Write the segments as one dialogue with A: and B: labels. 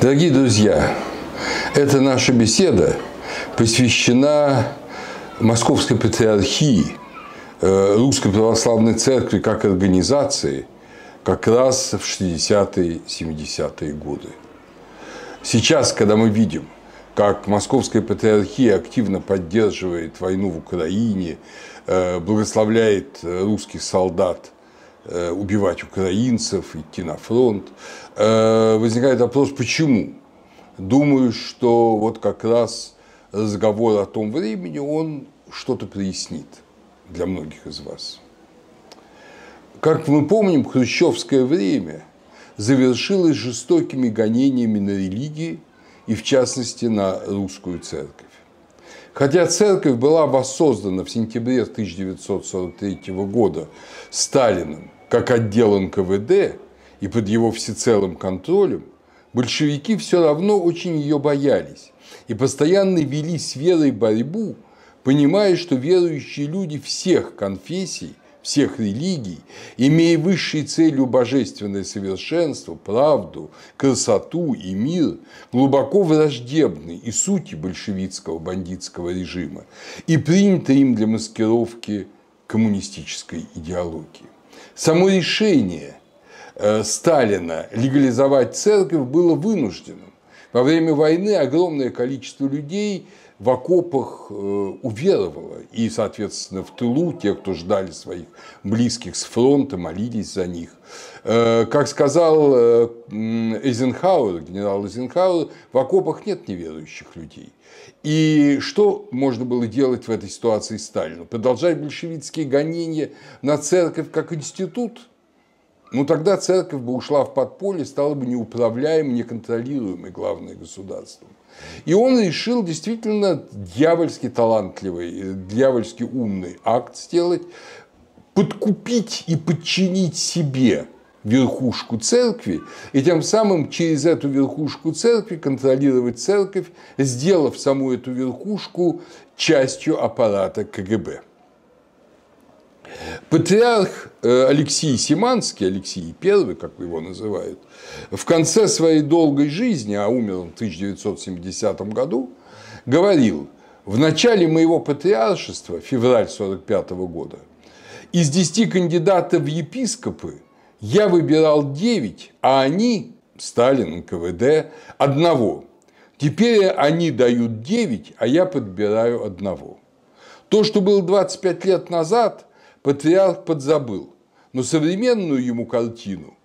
A: Дорогие друзья, эта наша беседа посвящена Московской патриархии, э, Русской Православной Церкви как организации как раз в 60-е, 70-е годы. Сейчас, когда мы видим, как Московская патриархия активно поддерживает войну в Украине, э, благословляет русских солдат – Э, убивать украинцев, идти на фронт. Э, возникает вопрос, почему? Думаю, что вот как раз разговор о том времени, он что-то прояснит для многих из вас. Как мы помним, хрущевское время завершилось жестокими гонениями на религии и, в частности, на русскую церковь. Хотя церковь была воссоздана в сентябре 1943 года Сталиным – как отдел НКВД и под его всецелым контролем, большевики все равно очень ее боялись и постоянно вели с верой борьбу, понимая, что верующие люди всех конфессий, всех религий, имея высшей целью божественное совершенство, правду, красоту и мир, глубоко враждебны и сути большевистского бандитского режима и приняты им для маскировки коммунистической идеологии. Само решение э, Сталина легализовать церковь было вынужденным. Во время войны огромное количество людей в окопах э, уверовало. И, соответственно, в тылу те, кто ждали своих близких с фронта, молились за них. Э, как сказал э, Эйзенхауэр, генерал Эйзенхауэр, в окопах нет неверующих людей. И что можно было делать в этой ситуации Сталину? Продолжать большевистские гонения на церковь как институт – ну тогда церковь бы ушла в подполье, стала бы неуправляемой, неконтролируемой, главной государством. И он решил действительно дьявольски талантливый, э, дьявольски умный акт сделать, подкупить и подчинить себе верхушку церкви, и тем самым через эту верхушку церкви контролировать церковь, сделав саму эту верхушку частью аппарата КГБ. Патриарх э, Алексей Симанский, Алексей I, как его называют, в конце своей долгой жизни, а умер он в 1970 году, говорил, в начале моего патриаршества, февраль 1945 года, из 10 кандидатов в епископы я выбирал 9, а они, Сталин, НКВД, одного. Теперь они дают 9, а я подбираю одного. То, что было 25 лет назад – патриарх подзабыл. Но современную ему картину,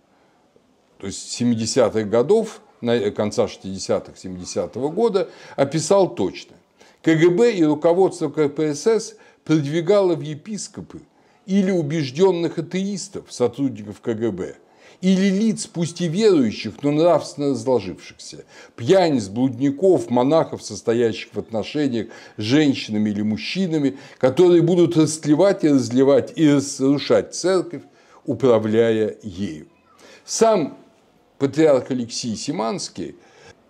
A: то есть 70-х годов, э, конца 60-х, 70-го года, описал точно. КГБ и руководство КПСС продвигало в епископы или убежденных атеистов, сотрудников КГБ – или лиц, пусть и верующих, но нравственно разложившихся, пьяниц, блудников, монахов, состоящих в отношениях с женщинами или мужчинами, которые будут растлевать и разливать и разрушать церковь, управляя ею. Сам патриарх Алексей Симанский,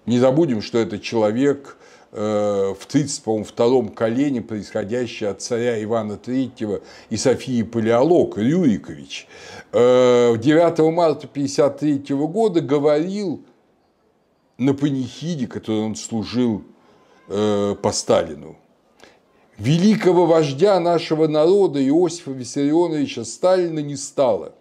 A: не забудем, что это человек – Э, в 32-м колене, происходящее от царя Ивана III и Софии Палеолог Рюрикович, 9 э, марта 1953 года говорил на панихиде, который он служил э, по Сталину, великого вождя нашего народа Иосифа Виссарионовича Сталина не стало.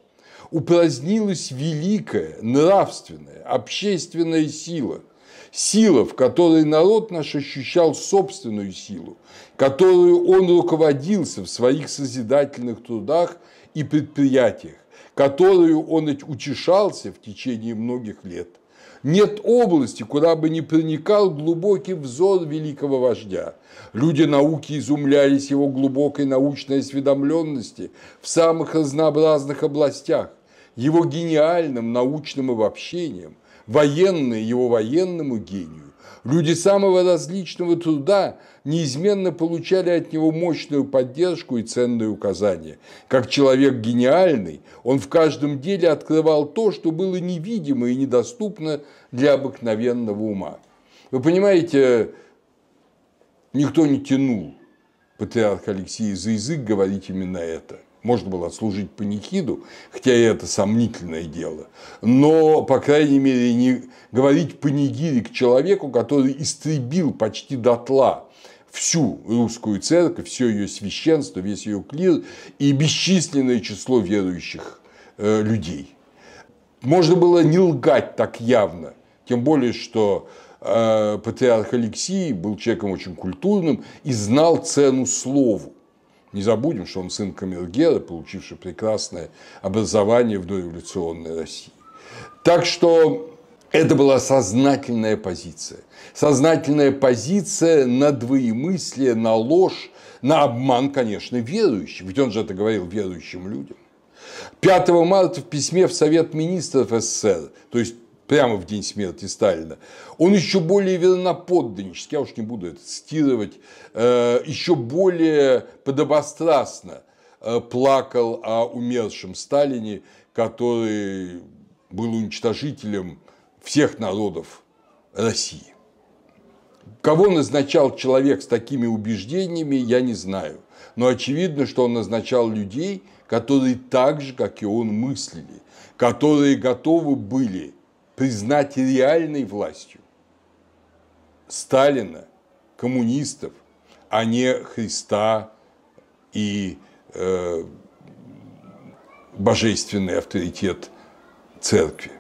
A: Упразднилась великая, нравственная, общественная сила – сила, в которой народ наш ощущал собственную силу, которую он руководился в своих созидательных трудах и предприятиях, которую он утешался в течение многих лет. Нет области, куда бы не проникал глубокий взор великого вождя. Люди науки изумлялись его глубокой научной осведомленности в самых разнообразных областях, его гениальным научным обобщением, военные его военному гению. Люди самого различного труда неизменно получали от него мощную поддержку и ценные указания. Как человек гениальный, он в каждом деле открывал то, что было невидимо и недоступно для обыкновенного ума. Вы понимаете, никто не тянул патриарха Алексея за язык говорить именно это – можно было отслужить панихиду, хотя и это сомнительное дело. Но, по крайней мере, не говорить панигири к человеку, который истребил почти дотла всю русскую церковь, все ее священство, весь ее клир и бесчисленное число верующих э, людей. Можно было не лгать так явно, тем более, что э, патриарх Алексий был человеком очень культурным и знал цену слову. Не забудем, что он сын камергера, получивший прекрасное образование в дореволюционной России. Так что это была сознательная позиция. Сознательная позиция на двоемыслие, на ложь, на обман, конечно, верующих. Ведь он же это говорил верующим людям. 5 марта в письме в Совет министров СССР, то есть прямо в день смерти Сталина. Он еще более верноподданнически, я уж не буду это цитировать, э, еще более подобострастно э, плакал о умершем Сталине, который был уничтожителем всех народов России. Кого назначал человек с такими убеждениями, я не знаю. Но очевидно, что он назначал людей, которые так же, как и он, мыслили, которые готовы были признать реальной властью Сталина, коммунистов, а не Христа и э, божественный авторитет церкви.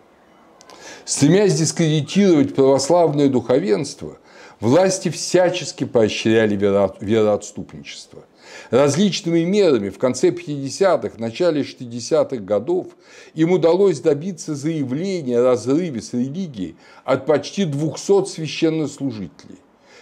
A: Стремясь дискредитировать православное духовенство, власти всячески поощряли вероотступничество – Различными мерами в конце 50-х, начале 60-х годов им удалось добиться заявления о разрыве с религией от почти 200 священнослужителей.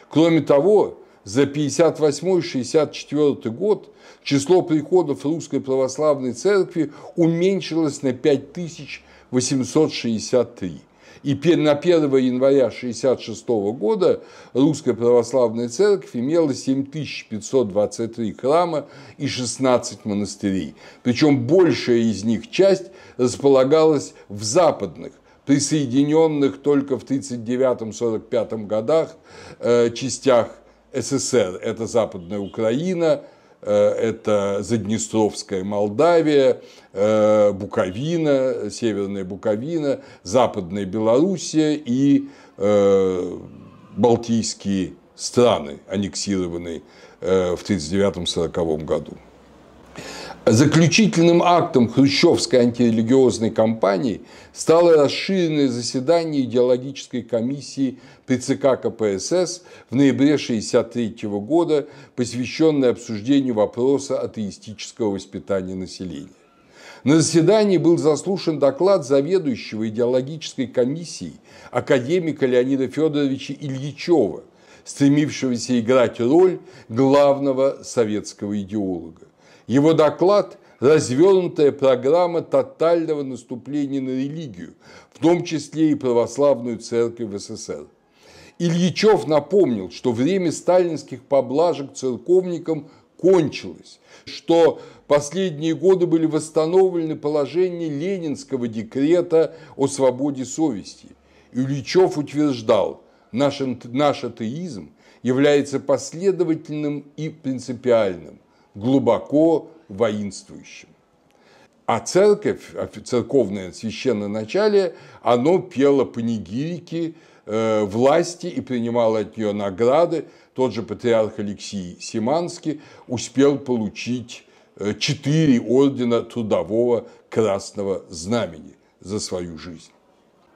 A: Кроме того, за 58-64 год число приходов Русской Православной Церкви уменьшилось на 5863. И на 1 января 1966 года Русская Православная Церковь имела 7523 храма и 16 монастырей. Причем большая из них часть располагалась в западных, присоединенных только в 1939-1945 годах э, частях СССР. Это Западная Украина, Э, это Заднестровская Молдавия, э, Буковина, Северная Буковина, Западная Белоруссия и э, Балтийские страны, аннексированные в 1939-1940 году. Заключительным актом хрущевской антирелигиозной кампании стало расширенное заседание идеологической комиссии при ЦК КПСС в ноябре 1963 года, посвященное обсуждению вопроса атеистического воспитания населения. На заседании был заслушан доклад заведующего идеологической комиссией академика Леонида Федоровича Ильичева, стремившегося играть роль главного советского идеолога. Его доклад – развернутая программа тотального наступления на религию, в том числе и православную церковь в СССР. Ильичев напомнил, что время сталинских поблажек церковникам кончилось, что последние годы были восстановлены положения ленинского декрета о свободе совести. Ильичев утверждал, наш, наш атеизм является последовательным и принципиальным глубоко воинствующим. А церковь, а церковное священное начале, оно пело панигирики э, власти и принимало от нее награды. Тот же патриарх Алексей Симанский успел получить э, четыре ордена трудового красного знамени за свою жизнь.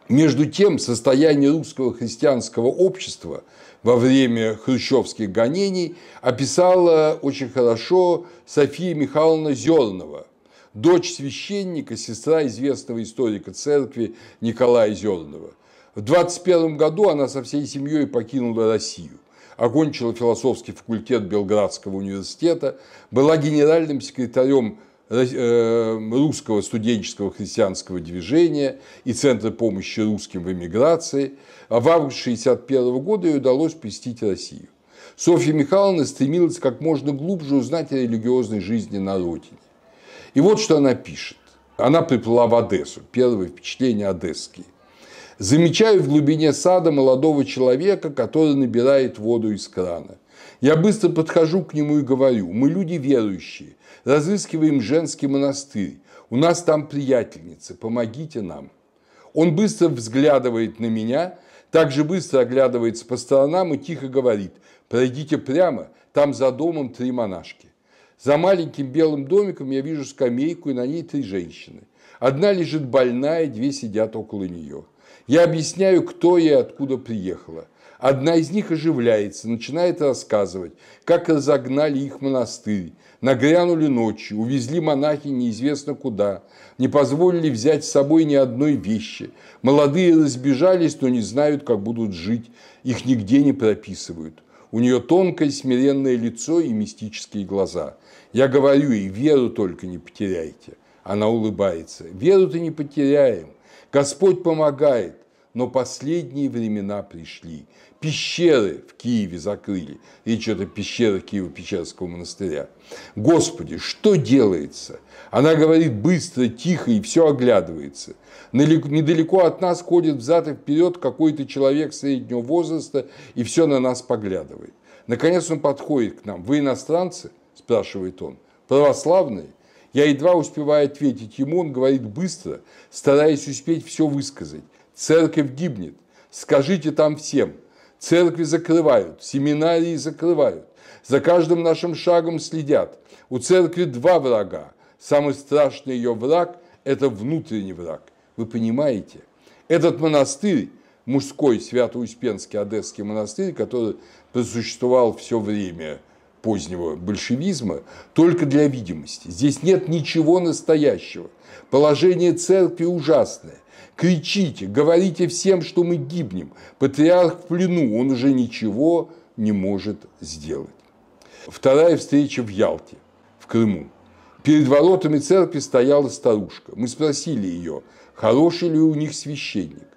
A: Между тем, состояние русского христианского общества во время хрущевских гонений описала очень хорошо София Михайловна Зернова, дочь священника, сестра известного историка церкви Николая Зернова. В 21 году она со всей семьей покинула Россию окончила философский факультет Белградского университета, была генеральным секретарем Э, русского студенческого христианского движения и Центра помощи русским в эмиграции, а в августе 1961 года ей удалось посетить Россию. Софья Михайловна стремилась как можно глубже узнать о религиозной жизни на родине. И вот что она пишет. Она приплыла в Одессу. Первое впечатление одесские. Замечаю в глубине сада молодого человека, который набирает воду из крана. Я быстро подхожу к нему и говорю, мы люди верующие, Разыскиваем женский монастырь. У нас там приятельницы, помогите нам. Он быстро взглядывает на меня, также быстро оглядывается по сторонам и тихо говорит, пройдите прямо, там за домом три монашки. За маленьким белым домиком я вижу скамейку, и на ней три женщины. Одна лежит больная, две сидят около нее. Я объясняю, кто я и откуда приехала. Одна из них оживляется, начинает рассказывать, как разогнали их монастырь, Нагрянули ночью, увезли монахи неизвестно куда, не позволили взять с собой ни одной вещи. Молодые разбежались, но не знают, как будут жить, их нигде не прописывают. У нее тонкое смиренное лицо и мистические глаза. Я говорю ей, веру только не потеряйте. Она улыбается. Веру-то не потеряем. Господь помогает, но последние времена пришли. Пещеры в Киеве закрыли. Речь идет о пещерах Киево-Печерского монастыря. Господи, что делается? Она говорит быстро, тихо и все оглядывается. Недалеко от нас ходит взад и вперед какой-то человек среднего возраста и все на нас поглядывает. Наконец он подходит к нам. «Вы иностранцы?» – спрашивает он. «Православные?» Я едва успеваю ответить ему, он говорит быстро, стараясь успеть все высказать. «Церковь гибнет. Скажите там всем, Церкви закрывают, семинарии закрывают. За каждым нашим шагом следят. У церкви два врага. Самый страшный ее враг – это внутренний враг. Вы понимаете? Этот монастырь, мужской Свято-Успенский Одесский монастырь, который просуществовал все время позднего большевизма, только для видимости. Здесь нет ничего настоящего. Положение церкви ужасное. Кричите, говорите всем, что мы гибнем. Патриарх в плену, он уже ничего не может сделать. Вторая встреча в Ялте, в Крыму. Перед воротами церкви стояла старушка. Мы спросили ее, хороший ли у них священник.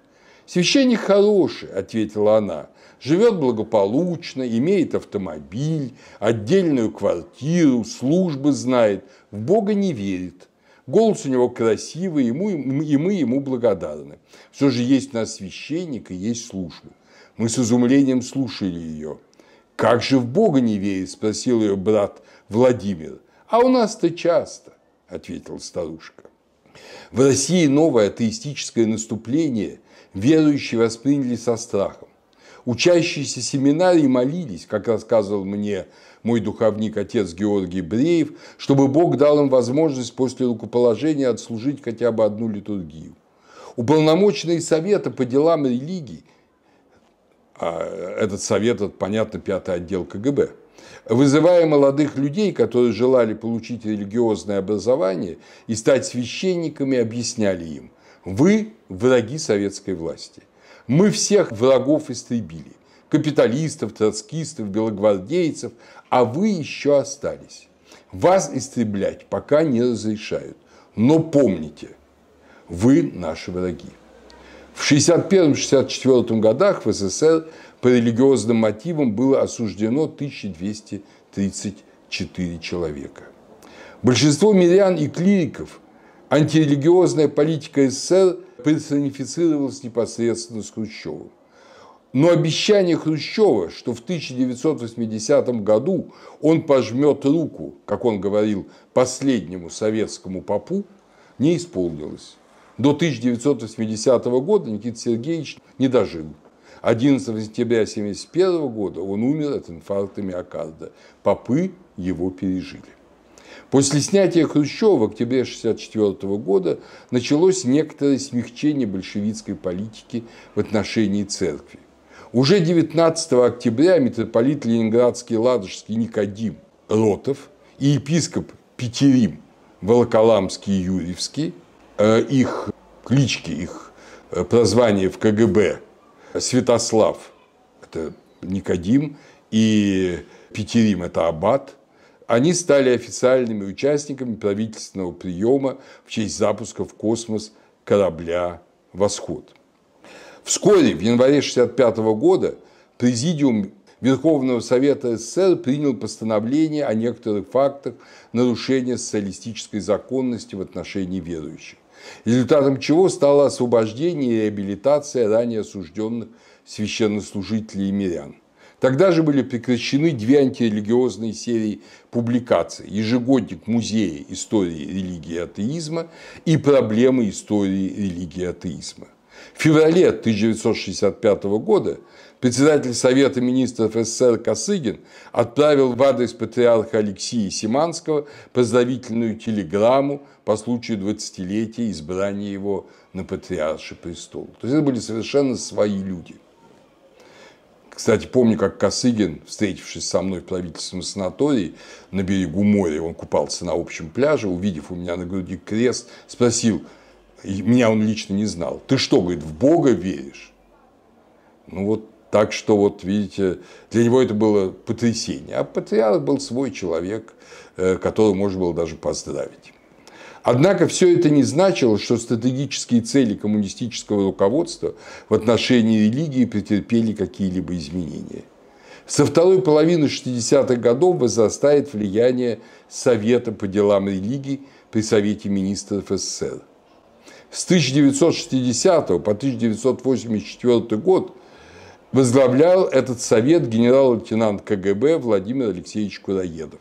A: «Священник хороший», – ответила она, – «живет благополучно, имеет автомобиль, отдельную квартиру, службы знает, в Бога не верит, Голос у него красивый, ему, и мы ему благодарны. Все же есть у нас священник и есть служба. Мы с изумлением слушали ее. «Как же в Бога не верит?» – спросил ее брат Владимир. «А у нас-то часто», – ответила старушка. В России новое атеистическое наступление верующие восприняли со страхом. Учащиеся семинарии молились, как рассказывал мне мой духовник отец Георгий Бреев, чтобы Бог дал им возможность после рукоположения отслужить хотя бы одну литургию. Уполномоченные совета по делам религии, а, этот совет, это, понятно, пятый отдел КГБ, вызывая молодых людей, которые желали получить религиозное образование и стать священниками, объясняли им, вы враги советской власти. Мы всех врагов истребили. Капиталистов, троцкистов, белогвардейцев. А вы еще остались. Вас истреблять пока не разрешают. Но помните, вы наши враги. В 61-64 годах в СССР по религиозным мотивам было осуждено 1234 человека. Большинство мирян и клириков антирелигиозная политика СССР – персонифицировалось непосредственно с Хрущевым. Но обещание Хрущева, что в 1980 году он пожмет руку, как он говорил, последнему советскому попу, не исполнилось. До 1980 года Никита Сергеевич не дожил. 11 сентября 1971 года он умер от инфаркта миокарда. Попы его пережили. После снятия Хрущева в октябре 1964 года началось некоторое смягчение большевистской политики в отношении церкви. Уже 19 октября митрополит Ленинградский Ладожский Никодим Ротов и епископ Петерим Волоколамский и Юрьевский, э, их клички, их э, прозвание в КГБ Святослав – это Никодим, и Петерим – это Аббат – они стали официальными участниками правительственного приема в честь запуска в космос корабля «Восход». Вскоре, в январе 1965 года, Президиум Верховного Совета СССР принял постановление о некоторых фактах нарушения социалистической законности в отношении верующих, результатом чего стало освобождение и реабилитация ранее осужденных священнослужителей и мирян. Тогда же были прекращены две антирелигиозные серии публикаций. Ежегодник музея истории религии и атеизма и проблемы истории религии и атеизма. В феврале 1965 года председатель Совета министров СССР Косыгин отправил в адрес патриарха Алексея Симанского поздравительную телеграмму по случаю 20-летия избрания его на патриарший престол. То есть это были совершенно свои люди – кстати, помню, как Косыгин, встретившись со мной в правительственном санатории на берегу моря, он купался на общем пляже, увидев у меня на груди крест, спросил, меня он лично не знал, ты что, говорит, в Бога веришь? Ну вот так что вот, видите, для него это было потрясение. А патриарх был свой человек, э, которого можно было даже поздравить. Однако все это не значило, что стратегические цели коммунистического руководства в отношении религии претерпели какие-либо изменения. Со второй половины 60-х годов возрастает влияние Совета по делам религии при Совете министров СССР. С 1960 по 1984 год возглавлял этот совет генерал-лейтенант КГБ Владимир Алексеевич Кураедов.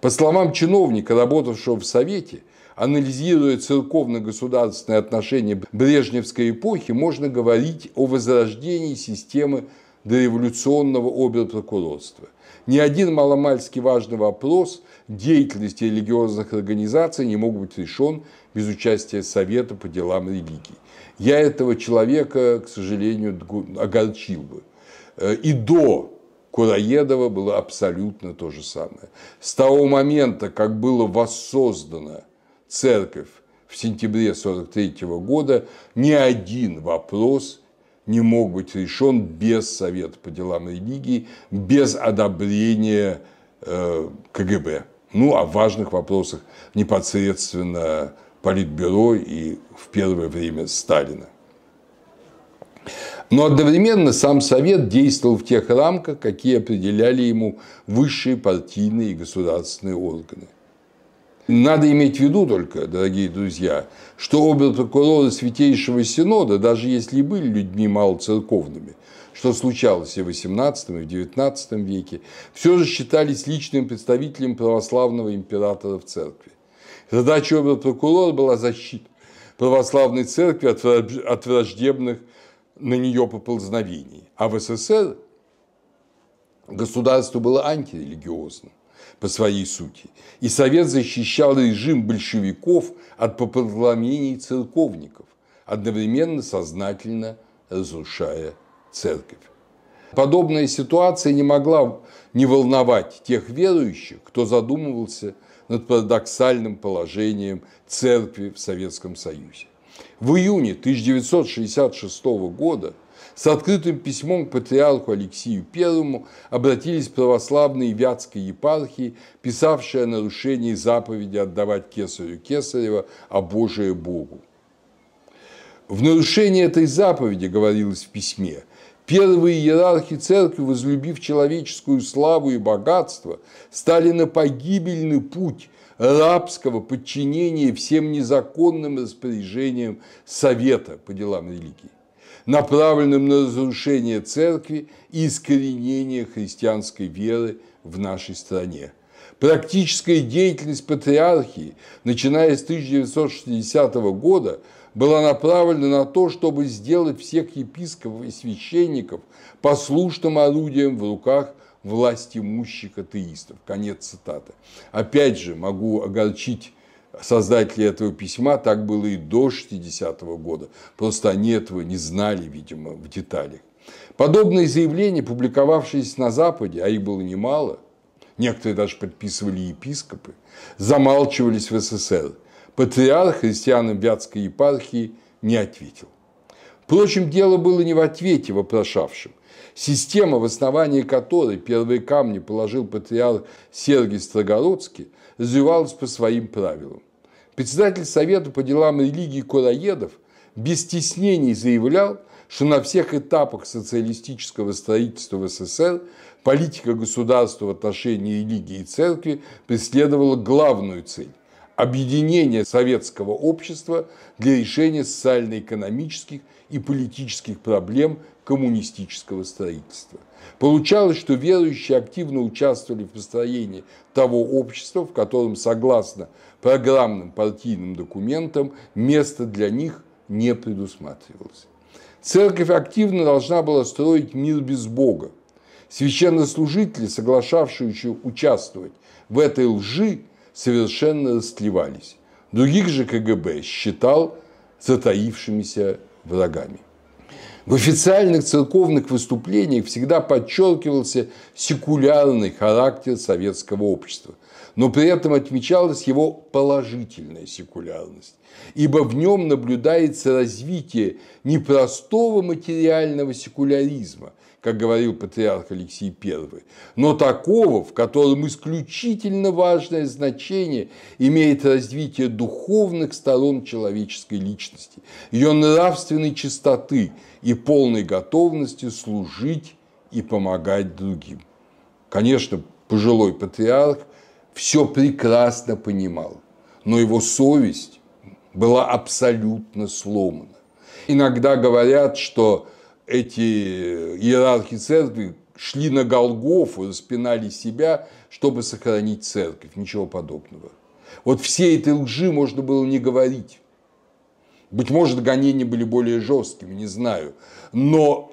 A: По словам чиновника, работавшего в Совете, анализируя церковно-государственные отношения Брежневской эпохи, можно говорить о возрождении системы дореволюционного оберпрокурорства. Ни один маломальски важный вопрос деятельности религиозных организаций не мог быть решен без участия Совета по делам религий. Я этого человека, к сожалению, огорчил бы. Э, и до Кураедова было абсолютно то же самое. С того момента, как было воссоздано церковь в сентябре 43 года, ни один вопрос не мог быть решен без Совета по делам религии, без одобрения э, КГБ. Ну, о важных вопросах непосредственно Политбюро и в первое время Сталина. Но одновременно сам Совет действовал в тех рамках, какие определяли ему высшие партийные и государственные органы. Надо иметь в виду только, дорогие друзья, что оба прокуроры Святейшего Синода, даже если и были людьми малоцерковными, что случалось и в XVIII, и в XIX веке, все же считались личным представителем православного императора в церкви. Задача оба прокурора была защита православной церкви от враждебных на нее поползновений. А в СССР государство было антирелигиозным по своей сути. И Совет защищал режим большевиков от пополомнений церковников, одновременно сознательно разрушая церковь. Подобная ситуация не могла не волновать тех верующих, кто задумывался над парадоксальным положением церкви в Советском Союзе. В июне 1966 года – с открытым письмом к патриарху Алексию I обратились православные Вятской епархии, писавшие о нарушении заповеди отдавать кесарю кесарева, а Божие Богу. В нарушении этой заповеди, говорилось в письме, Первые иерархи церкви, возлюбив человеческую славу и богатство, стали на погибельный путь рабского подчинения всем незаконным распоряжениям Совета по делам религии направленным на разрушение церкви и искоренение христианской веры в нашей стране. Практическая деятельность патриархии, начиная с 1960 года, была направлена на то, чтобы сделать всех епископов и священников послушным орудием в руках власть имущих атеистов. Конец цитаты. Опять же, могу огорчить создатели этого письма, так было и до 60 -го года. Просто они этого не знали, видимо, в деталях. Подобные заявления, публиковавшиеся на Западе, а их было немало, некоторые даже подписывали епископы, замалчивались в СССР. Патриарх христианам Вятской епархии не ответил. Впрочем, дело было не в ответе вопрошавшим. Система, в основании которой первые камни положил патриарх Сергий Строгородский, развивалась по своим правилам. Председатель Совета по делам религии Кураедов без стеснений заявлял, что на всех этапах социалистического строительства в СССР политика государства в отношении религии и церкви преследовала главную цель объединение советского общества для решения социально-экономических и политических проблем коммунистического строительства. Получалось, что верующие активно участвовали в построении того общества, в котором, согласно программным партийным документам, место для них не предусматривалось. Церковь активно должна была строить мир без Бога. Священнослужители, соглашавшиеся участвовать в этой лжи, совершенно растлевались. Других же КГБ считал затаившимися врагами. В официальных церковных выступлениях всегда подчеркивался секулярный характер советского общества, но при этом отмечалась его положительная секулярность, ибо в нем наблюдается развитие непростого материального секуляризма – как говорил патриарх Алексей I, но такого, в котором исключительно важное значение имеет развитие духовных сторон человеческой личности, ее нравственной чистоты и полной готовности служить и помогать другим. Конечно, пожилой патриарх все прекрасно понимал, но его совесть была абсолютно сломана. Иногда говорят, что эти иерархи церкви шли на Голгофу, распинали себя, чтобы сохранить церковь. Ничего подобного. Вот всей этой лжи можно было не говорить. Быть может, гонения были более жесткими, не знаю. Но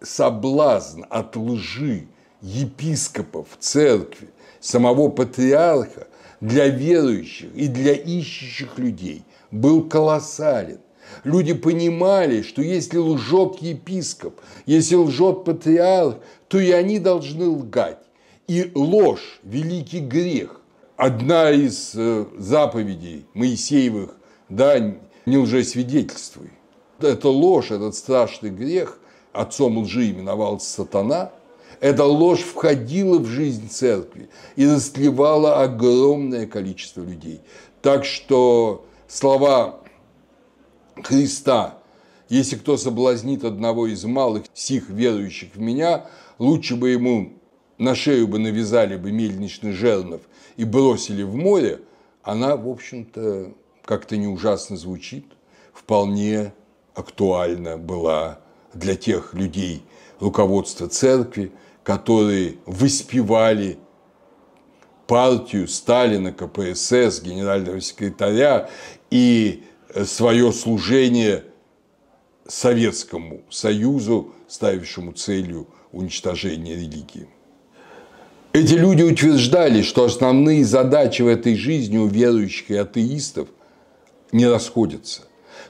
A: соблазн от лжи епископов, церкви, самого патриарха для верующих и для ищущих людей был колоссален. Люди понимали, что если лжет епископ, если лжет патриарх, то и они должны лгать. И ложь – великий грех. Одна из э, заповедей Моисеевых – да, не лжесвидетельствуй. Это ложь, этот страшный грех, отцом лжи именовался сатана – эта ложь входила в жизнь церкви и растлевала огромное количество людей. Так что слова Христа. Если кто соблазнит одного из малых сих верующих в меня, лучше бы ему на шею бы навязали бы мельничный жернов и бросили в море, она, в общем-то, как-то не ужасно звучит, вполне актуальна была для тех людей руководства церкви, которые выспевали партию Сталина, КПСС, генерального секретаря и Э, свое служение Советскому Союзу, ставившему целью уничтожения религии. Эти люди утверждали, что основные задачи в этой жизни у верующих и атеистов не расходятся.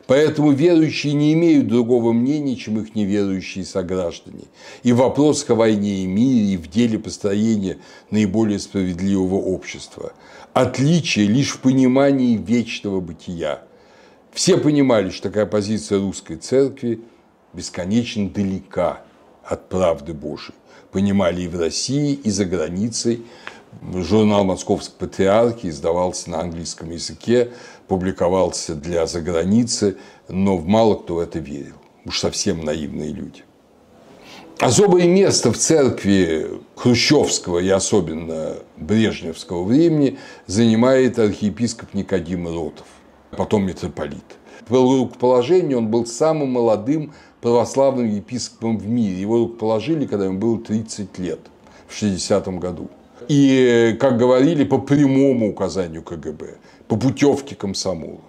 A: Поэтому верующие не имеют другого мнения, чем их неверующие сограждане. И вопрос вопросах о войне и мире, и в деле построения наиболее справедливого общества. Отличие лишь в понимании вечного бытия – все понимали, что такая позиция русской церкви бесконечно далека от правды Божьей. Понимали и в России, и за границей. Журнал Московской патриархии издавался на английском языке, публиковался для заграницы, но в мало кто в это верил. Уж совсем наивные люди. Особое место в церкви хрущевского и особенно брежневского времени занимает архиепископ Никодим Ротов потом митрополит. По рукоположению он был самым молодым православным епископом в мире. Его рукоположили, когда ему было 30 лет, в 60 году. И, как говорили, по прямому указанию КГБ, по путевке комсомола.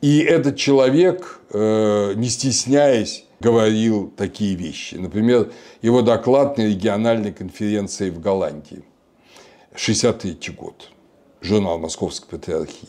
A: И этот человек, э, не стесняясь, говорил такие вещи. Например, его доклад на региональной конференции в Голландии, 63 год, журнал Московской патриархии.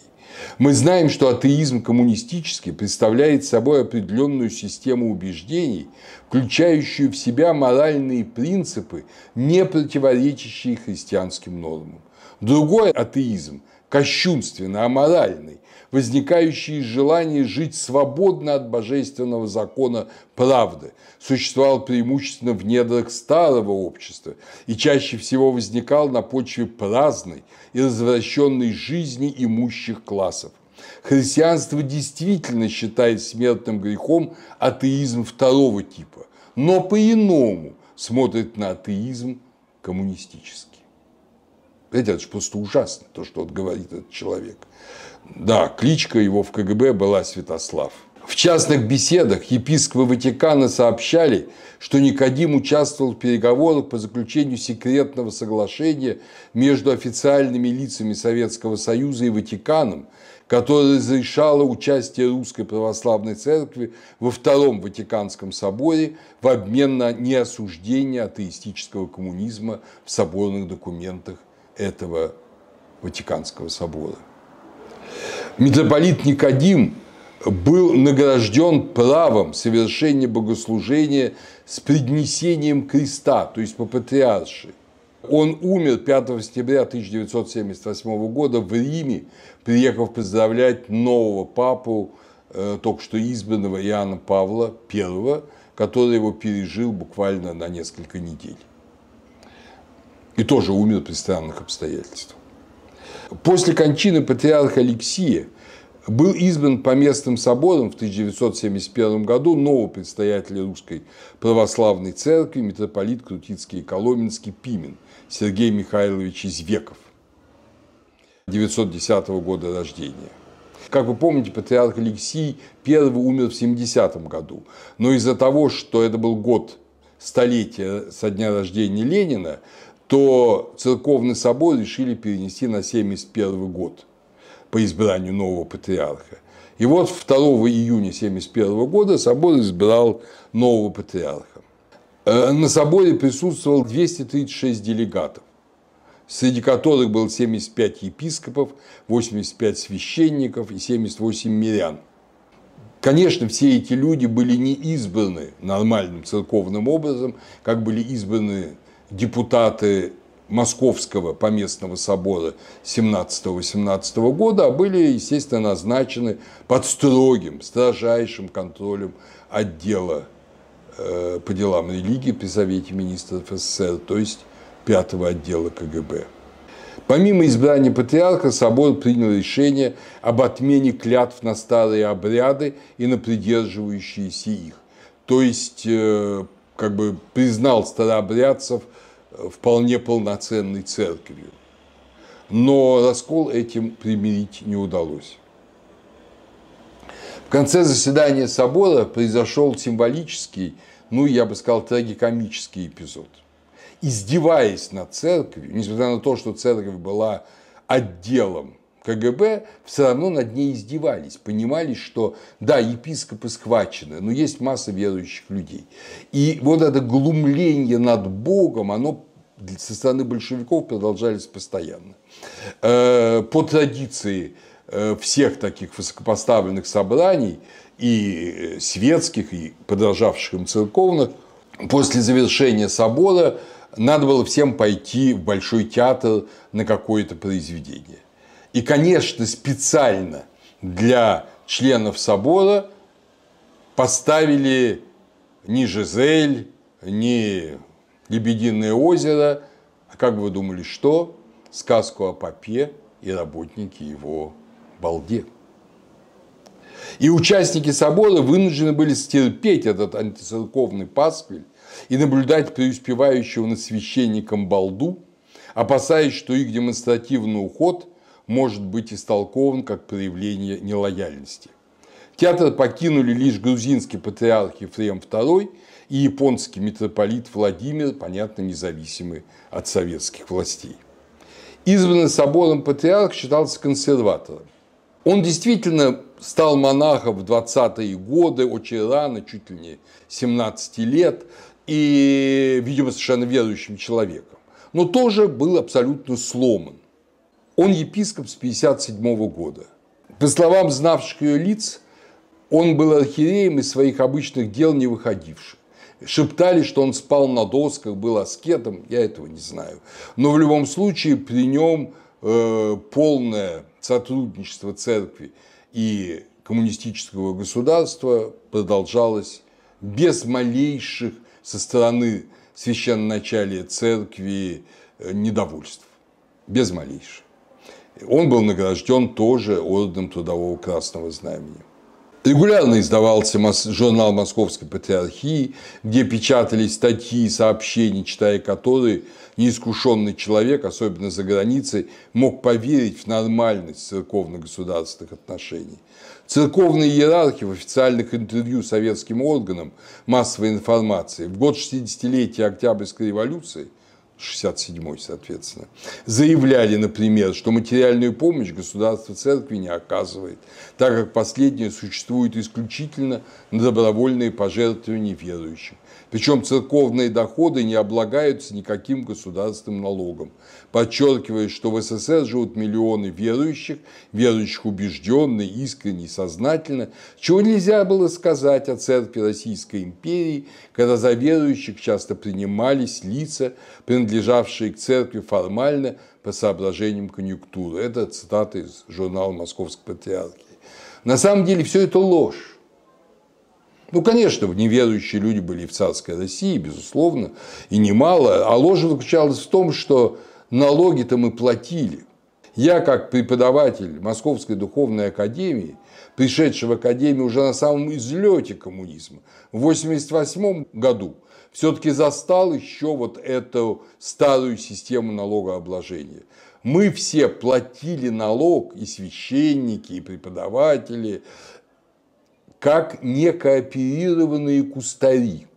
A: Мы знаем, что атеизм коммунистический представляет собой определенную систему убеждений, включающую в себя моральные принципы, не противоречащие христианским нормам. Другой атеизм кощунственно аморальный, возникающий из желания жить свободно от божественного закона правды, существовал преимущественно в недрах старого общества и чаще всего возникал на почве праздной и развращенной жизни имущих классов. Христианство действительно считает смертным грехом атеизм второго типа, но по-иному смотрит на атеизм коммунистический. Понимаете, это же просто ужасно, то, что вот говорит этот человек. Да, кличка его в КГБ была Святослав. В частных беседах епископы Ватикана сообщали, что Никодим участвовал в переговорах по заключению секретного соглашения между официальными лицами Советского Союза и Ватиканом, которое разрешало участие Русской Православной Церкви во Втором Ватиканском соборе в обмен на неосуждение атеистического коммунизма в соборных документах этого Ватиканского собора. Митрополит Никодим был награжден правом совершения богослужения с преднесением креста, то есть по патриарше. Он умер 5 сентября 1978 года в Риме, приехав поздравлять нового папу, э, только что избранного Иоанна Павла I, который его пережил буквально на несколько недель и тоже умер при странных обстоятельствах. После кончины патриарха Алексия был избран по местным соборам в 1971 году новый предстоятель русской православной церкви митрополит Крутицкий и Коломенский Пимен Сергей Михайлович Извеков 910 года рождения. Как вы помните, патриарх Алексий первый умер в 70 году, но из-за того, что это был год столетия со дня рождения Ленина, то церковный собор решили перенести на 71 год по избранию нового патриарха. И вот 2 июня 1971 года собор избирал нового патриарха. Э, на соборе присутствовал 236 делегатов, среди которых было 75 епископов, 85 священников и 78 мирян. Конечно, все эти люди были не избраны нормальным церковным образом, как были избраны депутаты Московского поместного собора 17-18 года, а были, естественно, назначены под строгим, строжайшим контролем отдела э, по делам религии при Совете Министров СССР, то есть пятого отдела КГБ. Помимо избрания патриарха, собор принял решение об отмене клятв на старые обряды и на придерживающиеся их. То есть, э, как бы признал старообрядцев – вполне полноценной церковью. Но раскол этим примирить не удалось. В конце заседания собора произошел символический, ну, я бы сказал, трагикомический эпизод. Издеваясь над церковью, несмотря на то, что церковь была отделом КГБ все равно над ней издевались, понимали, что да, епископы схвачены, но есть масса верующих людей. И вот это глумление над Богом, оно со стороны большевиков продолжались постоянно. Э, по традиции э, всех таких высокопоставленных собраний, и светских, и подражавших им церковных, после завершения собора надо было всем пойти в Большой театр на какое-то произведение. И, конечно, специально для членов собора поставили ни Жизель, не Лебединое озеро, а как вы думали, что? Сказку о попе и работники его балде. И участники собора вынуждены были стерпеть этот антицерковный пасквиль и наблюдать преуспевающего над священником балду, опасаясь, что их демонстративный уход может быть истолкован как проявление нелояльности. Театр покинули лишь грузинский патриарх Ефрем II и японский митрополит Владимир, понятно, независимый от советских властей. Избранный собором патриарх считался консерватором. Он действительно стал монахом в 20-е годы, очень рано, чуть ли не 17 лет, и, видимо, совершенно верующим человеком. Но тоже был абсолютно сломан. Он епископ с 1957 года. По словам знавших ее лиц, он был архиереем из своих обычных дел не выходившим. Шептали, что он спал на досках, был аскетом, я этого не знаю. Но в любом случае при нем э, полное сотрудничество церкви и коммунистического государства продолжалось без малейших со стороны священноначалия церкви э, недовольств. Без малейших. Он был награжден тоже орденом Трудового Красного Знамени. Регулярно издавался журнал Московской Патриархии, где печатались статьи и сообщения, читая которые неискушенный человек, особенно за границей, мог поверить в нормальность церковно-государственных отношений. Церковные иерархи в официальных интервью советским органам массовой информации в год 60-летия Октябрьской революции – 67 соответственно, заявляли, например, что материальную помощь государство церкви не оказывает, так как последнее существует исключительно на добровольные пожертвования верующих. Причем церковные доходы не облагаются никаким государственным налогом. Подчеркивая, что в СССР живут миллионы верующих, верующих убежденно, искренне и сознательно, чего нельзя было сказать о церкви Российской империи, когда за верующих часто принимались лица, принадлежавшие к церкви формально по соображениям конъюнктуры. Это цитата из журнала «Московской патриархии». На самом деле все это ложь. Ну, конечно, в неверующие люди были в царской России, безусловно, и немало. А ложь заключалась в том, что налоги-то мы платили. Я, как преподаватель Московской духовной академии, пришедший в академию уже на самом излете коммунизма, в 1988 году, все-таки застал еще вот эту старую систему налогообложения мы все платили налог, и священники, и преподаватели, как некооперированные кустари.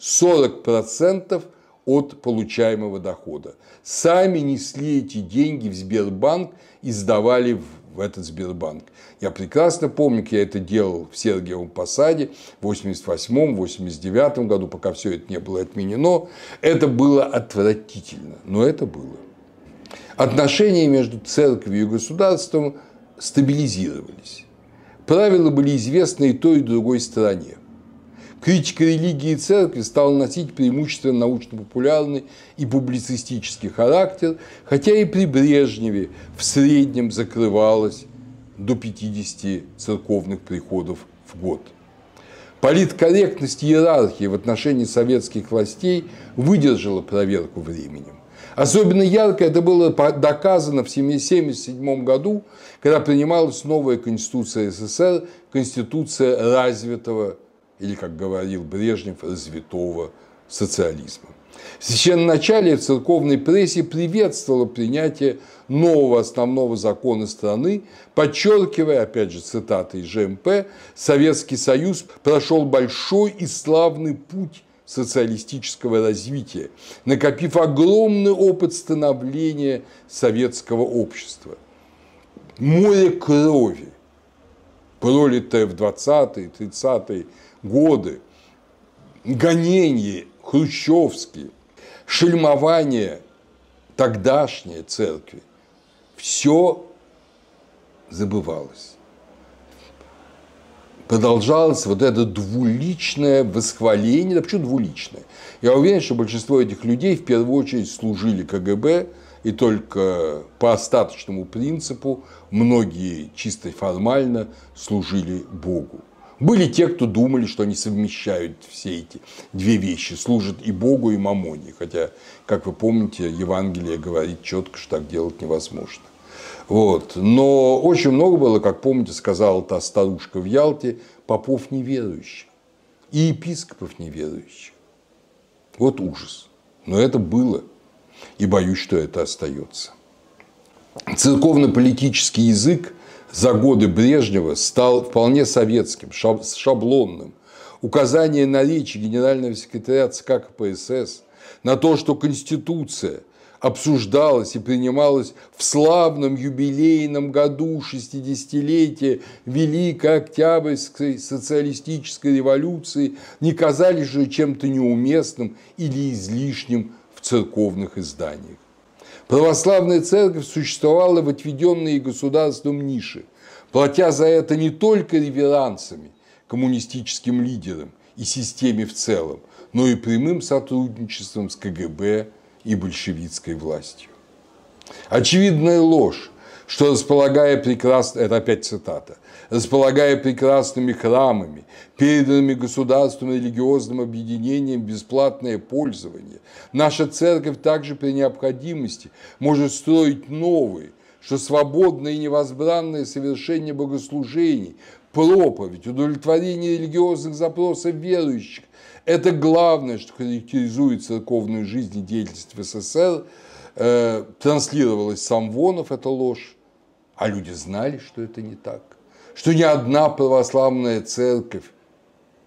A: 40% от получаемого дохода. Сами несли эти деньги в Сбербанк и сдавали в в этот Сбербанк. Я прекрасно помню, как я это делал в Сергиевом Посаде в 88-м, 89-м году, пока все это не было отменено. Это было отвратительно, но это было. Отношения между церковью и государством стабилизировались правила были известны и той, и другой стороне. Критика религии и церкви стала носить преимущественно научно-популярный и публицистический характер, хотя и при Брежневе в среднем закрывалось до 50 церковных приходов в год. Политкорректность иерархии в отношении советских властей выдержала проверку временем. Особенно ярко это было доказано в 1977 году, когда принималась новая Конституция СССР, Конституция развитого, или, как говорил Брежнев, развитого социализма. Священноначалие в церковной прессе приветствовало принятие нового основного закона страны, подчеркивая, опять же цитаты из ЖМП, Советский Союз прошел большой и славный путь социалистического развития, накопив огромный опыт становления советского общества. Море крови, пролитое в 20-е, 30-е годы, гонения хрущевские, шельмование тогдашней церкви, все забывалось продолжалось вот это двуличное восхваление. Да почему двуличное? Я уверен, что большинство этих людей в первую очередь служили КГБ, и только по остаточному принципу многие чисто формально служили Богу. Были те, кто думали, что они совмещают все эти две вещи, служат и Богу, и Мамоне. Хотя, как вы помните, Евангелие говорит четко, что так делать невозможно. Вот. Но очень много было, как помните, сказала та старушка в Ялте, попов неверующих и епископов неверующих. Вот ужас. Но это было. И боюсь, что это остается. Церковно-политический язык за годы Брежнева стал вполне советским, шаблонным. Указание на речи генерального секретаря ЦК КПСС на то, что Конституция – обсуждалось и принималось в славном юбилейном году 60-летия Великой Октябрьской социалистической революции, не казались же чем-то неуместным или излишним в церковных изданиях. Православная церковь существовала в отведенной государством нише, платя за это не только реверансами коммунистическим лидерам и системе в целом, но и прямым сотрудничеством с КГБ и большевистской властью. Очевидная ложь, что располагая прекрасно, это опять цитата, располагая прекрасными храмами, переданными государственным религиозным объединением бесплатное пользование, наша церковь также при необходимости может строить новые, что свободное и невозбранное совершение богослужений, проповедь, удовлетворение религиозных запросов верующих это главное, что характеризует церковную жизнь и деятельность в СССР. Э, транслировалось сам Вонов, это ложь. А люди знали, что это не так. Что ни одна православная церковь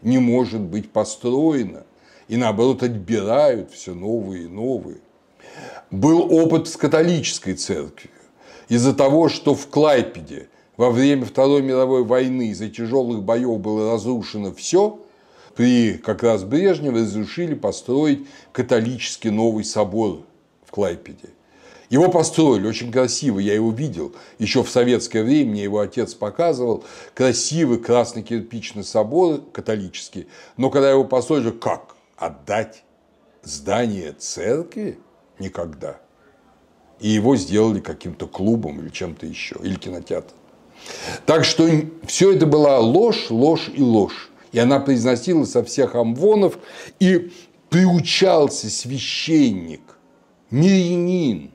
A: не может быть построена. И наоборот, отбирают все новые и новые. Был опыт с католической церкви Из-за того, что в Клайпеде во время Второй мировой войны из-за тяжелых боев было разрушено все – при как раз Брежневе разрешили построить католический новый собор в Клайпеде. Его построили очень красиво, я его видел. Еще в советское время мне его отец показывал. Красивый красный кирпичный собор католический. Но когда его построили, как? Отдать здание церкви? Никогда. И его сделали каким-то клубом или чем-то еще, или кинотеатром. Так что все это была ложь, ложь и ложь и она произносила со всех амвонов, и приучался священник, мирянин,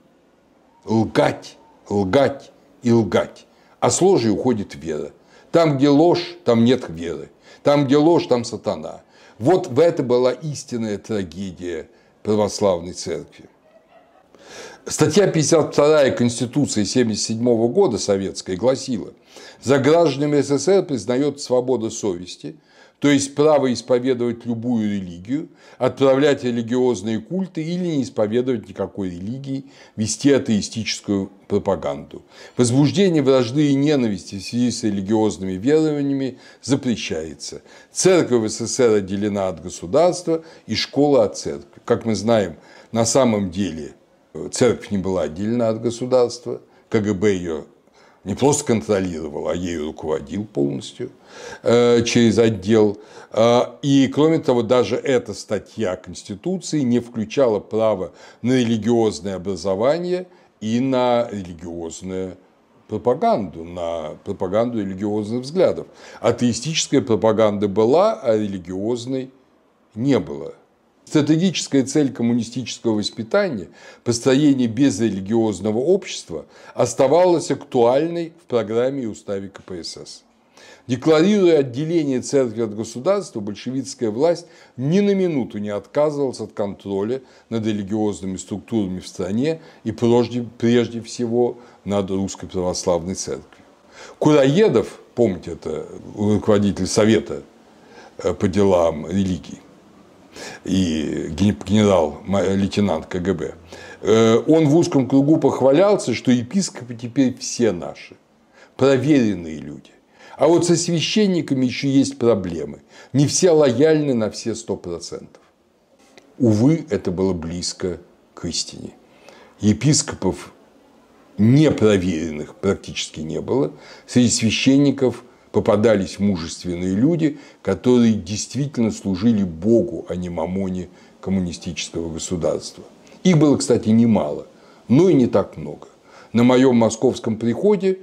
A: лгать, лгать и лгать. А с ложи уходит вера. Там, где ложь, там нет веры. Там, где ложь, там сатана. Вот в это была истинная трагедия православной церкви. Статья 52 Конституции 1977 года советской гласила, за гражданами СССР признает свободу совести – то есть право исповедовать любую религию, отправлять религиозные культы или не исповедовать никакой религии, вести атеистическую пропаганду. Возбуждение вражды и ненависти в связи с религиозными верованиями запрещается. Церковь в СССР отделена от государства и школа от церкви. Как мы знаем, на самом деле э, церковь не была отделена от государства, КГБ ее не просто контролировал, а ею руководил полностью э, через отдел. Э, и, кроме того, даже эта статья Конституции не включала право на религиозное образование и на религиозную пропаганду, на пропаганду религиозных взглядов. Атеистическая пропаганда была, а религиозной не было. Стратегическая цель коммунистического воспитания – построение безрелигиозного общества – оставалась актуальной в программе и уставе КПСС. Декларируя отделение церкви от государства, большевистская власть ни на минуту не отказывалась от контроля над религиозными структурами в стране и прежде, прежде всего над Русской Православной Церковью. Кураедов, помните, это руководитель Совета э, по делам религии, и генерал-лейтенант КГБ, э, он в узком кругу похвалялся, что епископы теперь все наши, проверенные люди. А вот со священниками еще есть проблемы. Не все лояльны на все сто процентов. Увы, это было близко к истине. Епископов непроверенных практически не было. Среди священников попадались мужественные люди, которые действительно служили Богу, а не мамоне коммунистического государства. Их было, кстати, немало, но и не так много. На моем московском приходе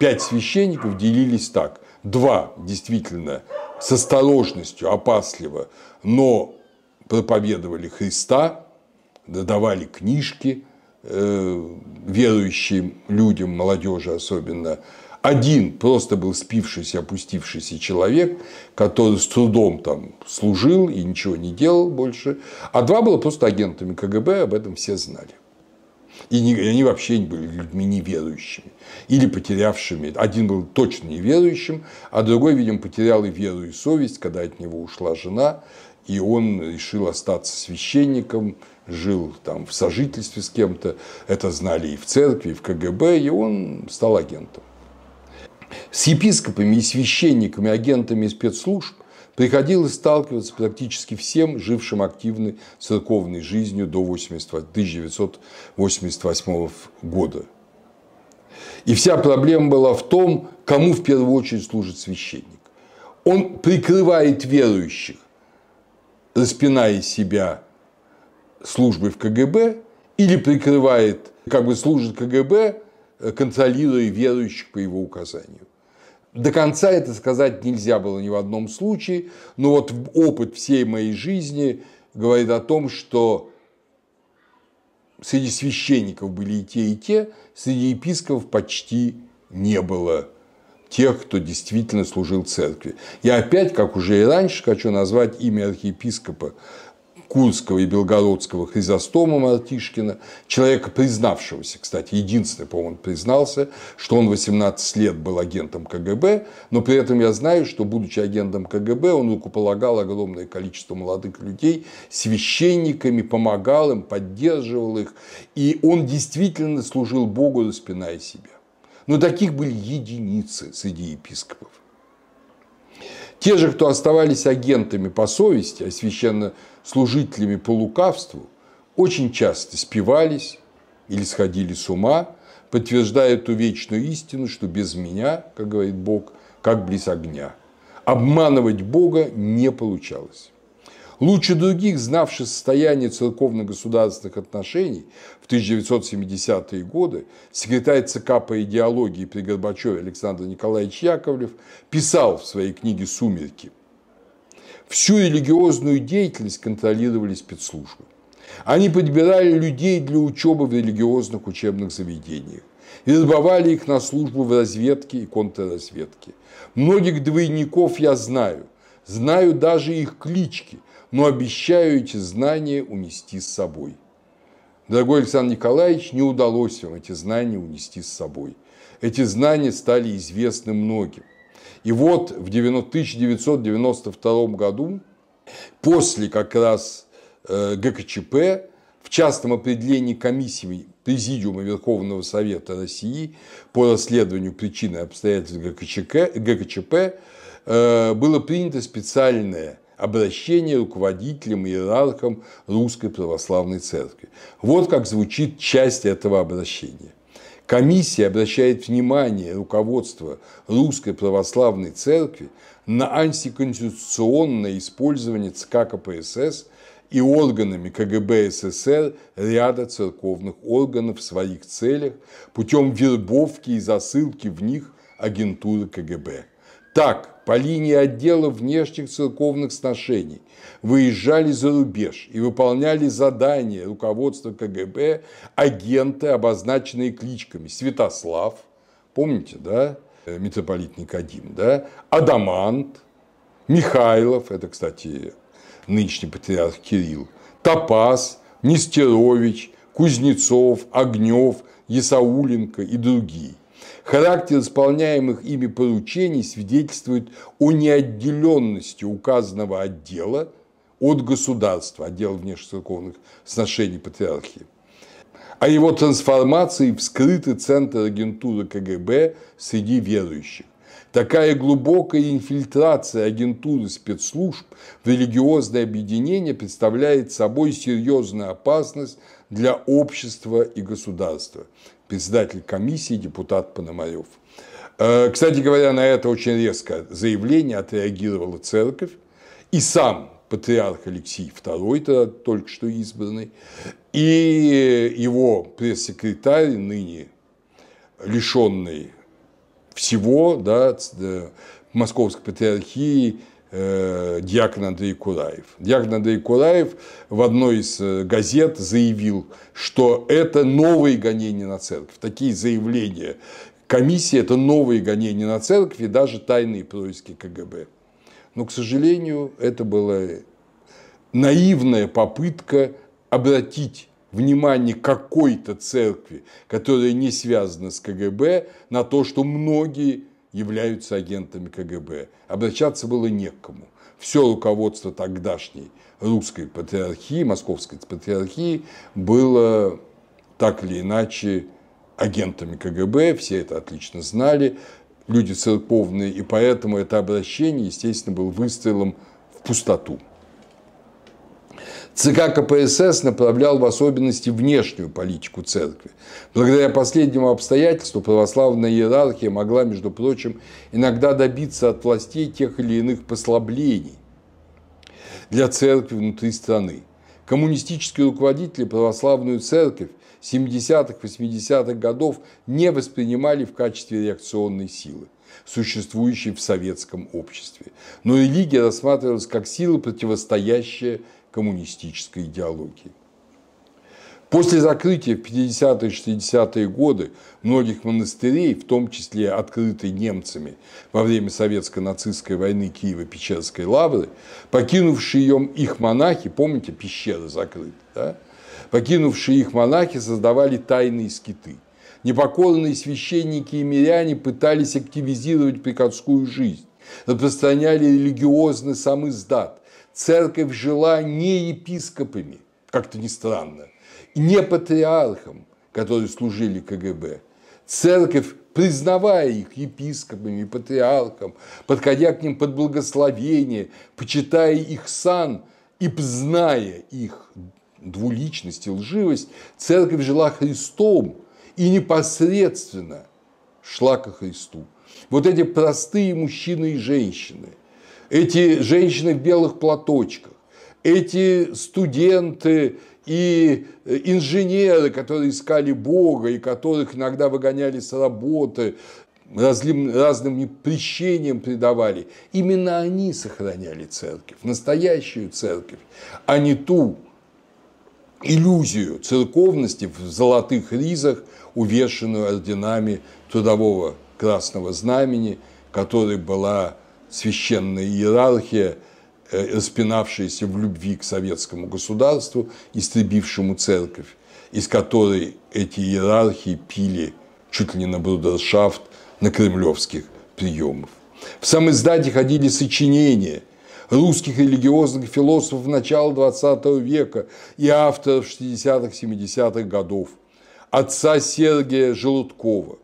A: пять священников делились так. Два действительно с осторожностью, опасливо, но проповедовали Христа, давали книжки э, верующим людям, молодежи особенно, один просто был спившийся, опустившийся человек, который с трудом там служил и ничего не делал больше, а два было просто агентами КГБ, об этом все знали. И они вообще не были людьми неверующими или потерявшими. Один был точно неверующим, а другой, видимо, потерял и веру, и совесть, когда от него ушла жена, и он решил остаться священником, жил там в сожительстве с кем-то. Это знали и в церкви, и в КГБ, и он стал агентом. С епископами и священниками, агентами спецслужб приходилось сталкиваться практически всем, жившим активной церковной жизнью до 1988 года. И вся проблема была в том, кому в первую очередь служит священник. Он прикрывает верующих, распиная себя службой в КГБ, или прикрывает, как бы служит КГБ, Э, консолидуя верующих по его указанию. До конца это сказать нельзя было ни в одном случае, но вот опыт всей моей жизни говорит о том, что среди священников были и те, и те, среди епископов почти не было тех, кто действительно служил церкви. Я опять, как уже и раньше, хочу назвать имя архиепископа Курского и Белгородского Хризостома Мартишкина, человека, признавшегося, кстати, единственный, по-моему, он признался, что он 18 лет был агентом КГБ, но при этом я знаю, что, будучи агентом КГБ, он рукополагал огромное количество молодых людей священниками, помогал им, поддерживал их, и он действительно служил Богу, распиная себя. Но таких были единицы среди епископов. Те же, кто оставались агентами по совести, а священнослужителями по лукавству, очень часто спивались или сходили с ума, подтверждая эту вечную истину, что без меня, как говорит Бог, как близ огня. Обманывать Бога не получалось. Лучше других, знавший состояние церковно-государственных отношений в 1970-е годы, секретарь ЦК по идеологии при Горбачеве Александр Николаевич Яковлев писал в своей книге «Сумерки». Всю религиозную деятельность контролировали спецслужбы. Они подбирали людей для учебы в религиозных учебных заведениях и их на службу в разведке и контрразведке. Многих двойников я знаю, знаю даже их клички, но обещаю эти знания унести с собой. Дорогой Александр Николаевич, не удалось вам эти знания унести с собой. Эти знания стали известны многим. И вот в 1992 году, после как раз э, ГКЧП, в частном определении комиссии Президиума Верховного Совета России по расследованию причин и обстоятельств ГКЧП, ГКЧП э, было принято специальное обращение руководителям и иерархам Русской Православной Церкви. Вот как звучит часть этого обращения. Комиссия обращает внимание руководства Русской Православной Церкви на антиконституционное использование ЦК КПСС и органами КГБ СССР ряда церковных органов в своих целях путем вербовки и засылки в них агентуры КГБ. Так, по линии отдела внешних церковных сношений, выезжали за рубеж и выполняли задания руководства КГБ, агенты, обозначенные кличками Святослав, помните, да, э, митрополит Никодим, да, Адамант, Михайлов, это, кстати, нынешний патриарх Кирилл, Топас, Нестерович, Кузнецов, Огнев, Ясауленко и другие. Характер исполняемых ими поручений свидетельствует о неотделенности указанного отдела от государства, отдела внешнецерковных отношений патриархии. О его трансформации вскрыты центр агентуры КГБ среди верующих. Такая глубокая инфильтрация агентуры спецслужб в религиозное объединение представляет собой серьезную опасность для общества и государства председатель комиссии, депутат Пономарев. Э, кстати говоря, на это очень резкое заявление отреагировала церковь. И сам патриарх Алексей II, тогда только что избранный, и его пресс-секретарь, ныне лишенный всего, да, э, Московской патриархии, э, Дьякон Андрей Кураев. Дьякон Андрей Кураев в одной из э, газет заявил, что это новые гонения на церковь. Такие заявления комиссии – это новые гонения на церковь и даже тайные происки КГБ. Но, к сожалению, это была наивная попытка обратить внимание какой-то церкви, которая не связана с КГБ, на то, что многие являются агентами КГБ. Обращаться было некому. Все руководство тогдашней русской патриархии, московской патриархии, было так или иначе агентами КГБ, все это отлично знали, люди церковные, и поэтому это обращение, естественно, было выстрелом в пустоту. ЦК КПСС направлял в особенности внешнюю политику церкви. Благодаря последнему обстоятельству православная иерархия могла, между прочим, иногда добиться от властей тех или иных послаблений для церкви внутри страны. Коммунистические руководители православную церковь 70-80-х х годов не воспринимали в качестве реакционной силы существующей в советском обществе. Но религия рассматривалась как сила, противостоящая коммунистической идеологии. После закрытия в 50-е 60-е годы многих монастырей, в том числе открытой немцами во время советско-нацистской войны Киева-Печерской лавры, покинувшие ее их монахи, помните, пещеры закрыты, да? покинувшие их монахи создавали тайные скиты. Непокорные священники и миряне пытались активизировать приходскую жизнь, распространяли религиозный самиздат, церковь жила не епископами, как-то не странно, не патриархам, которые служили КГБ. Церковь, признавая их епископами и патриархом, подходя к ним под благословение, почитая их сан и зная их двуличность и лживость, церковь жила Христом и непосредственно шла ко Христу. Вот эти простые мужчины и женщины – эти женщины в белых платочках, эти студенты и э, инженеры, которые искали Бога и которых иногда выгоняли с работы, разным, разным непрещениям предавали. Именно они сохраняли церковь, настоящую церковь, а не ту иллюзию церковности в золотых ризах, увешанную орденами трудового красного знамени, которая была священная иерархия, э, распинавшаяся в любви к советскому государству, истребившему церковь, из которой эти иерархии пили чуть ли не на брудершафт на кремлевских приемов. В самой издате ходили сочинения русских религиозных философов начала XX века и авторов 60-70-х годов, отца Сергия Желудкова,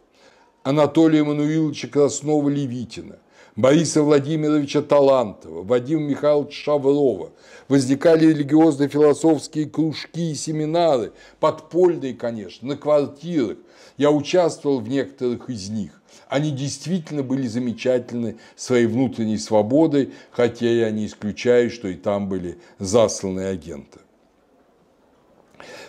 A: Анатолия Мануиловича Краснова-Левитина – Бориса Владимировича Талантова, Вадима Михайловича Шаврова. Возникали религиозно-философские кружки и семинары, подпольные, конечно, на квартирах. Я участвовал в некоторых из них. Они действительно были замечательны своей внутренней свободой, хотя я не исключаю, что и там были засланные агенты.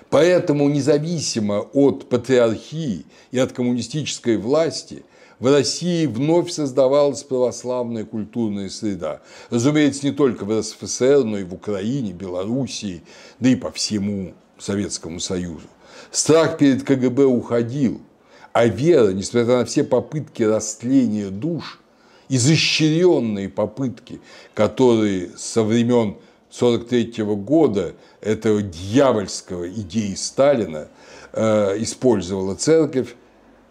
A: Поэтому независимо от патриархии и от коммунистической власти, в России вновь создавалась православная культурная среда. Разумеется, не только в СССР, но и в Украине, Белоруссии, да и по всему Советскому Союзу. Страх перед КГБ уходил, а вера, несмотря на все попытки растления душ, изощренные попытки, которые со времен 1943 года этого дьявольского идеи Сталина э, использовала церковь,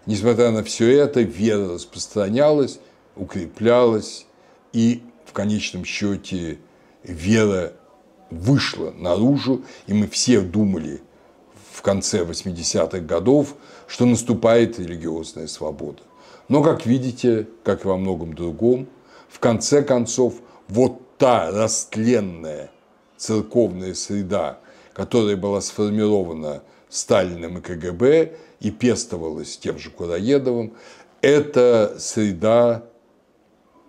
A: Несмотря на все это, вера распространялась, укреплялась, и в конечном счете вера вышла наружу, и мы все думали в конце 80-х годов, что наступает религиозная свобода. Но, как видите, как и во многом другом, в конце концов, вот та растленная церковная среда, которая была сформирована Сталиным и КГБ и пестовалась тем же Кураедовым, эта среда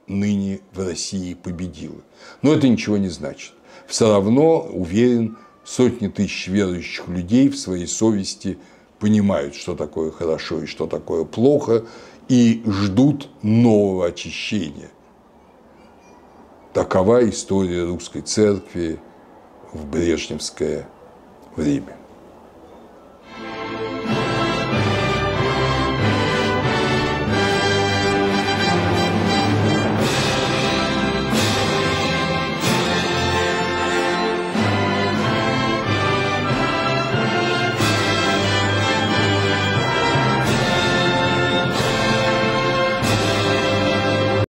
A: ныне в России победила. Но это ничего не значит. Все равно, уверен, сотни тысяч верующих людей в своей совести понимают, что такое хорошо и что такое плохо, и ждут нового очищения. Такова история русской церкви в брежневское время.